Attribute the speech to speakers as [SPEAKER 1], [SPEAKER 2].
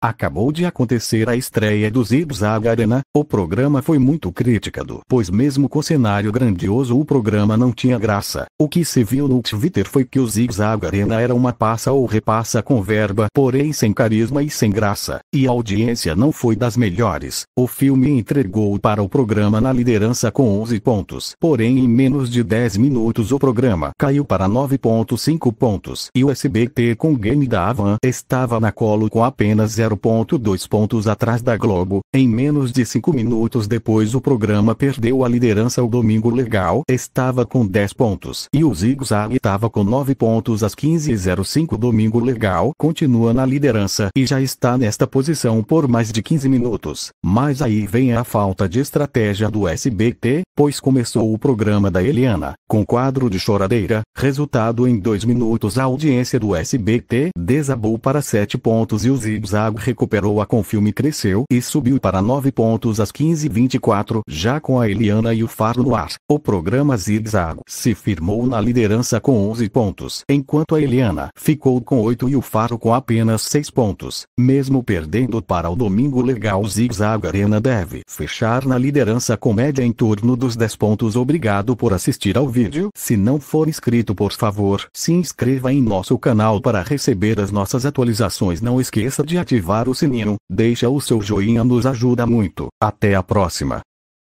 [SPEAKER 1] Acabou de acontecer a estreia do Zigzag Arena, o programa foi muito criticado, pois mesmo com cenário grandioso o programa não tinha graça. O que se viu no Twitter foi que o Zigzag Arena era uma passa ou repassa com verba, porém sem carisma e sem graça, e a audiência não foi das melhores. O filme entregou para o programa na liderança com 11 pontos, porém em menos de 10 minutos o programa caiu para 9.5 pontos, e o SBT com Game da Avan estava na colo com apenas 0 0.2 pontos atrás da Globo. Em menos de 5 minutos depois o programa perdeu a liderança. O Domingo Legal estava com 10 pontos e o Zig Zag estava com 9 pontos às 15.05. Domingo Legal continua na liderança e já está nesta posição por mais de 15 minutos. Mas aí vem a falta de estratégia do SBT, pois começou o programa da Eliana, com quadro de choradeira, resultado em dois minutos a audiência do SBT desabou para sete pontos e o Zigzag recuperou a com filme cresceu e subiu para nove pontos às 15h24 já com a Eliana e o Faro no ar. O programa Zigzag se firmou na liderança com 11 pontos, enquanto a Eliana ficou com 8 e o Faro com apenas 6 pontos, mesmo perdendo para o Domingo Legal Zigzag Arena deve fechar na liderança com média em torno do pontos 10 pontos Obrigado por assistir ao vídeo. Se não for inscrito por favor, se inscreva em nosso canal para receber as nossas atualizações. Não esqueça de ativar o sininho, deixa o seu joinha nos ajuda muito. Até a próxima.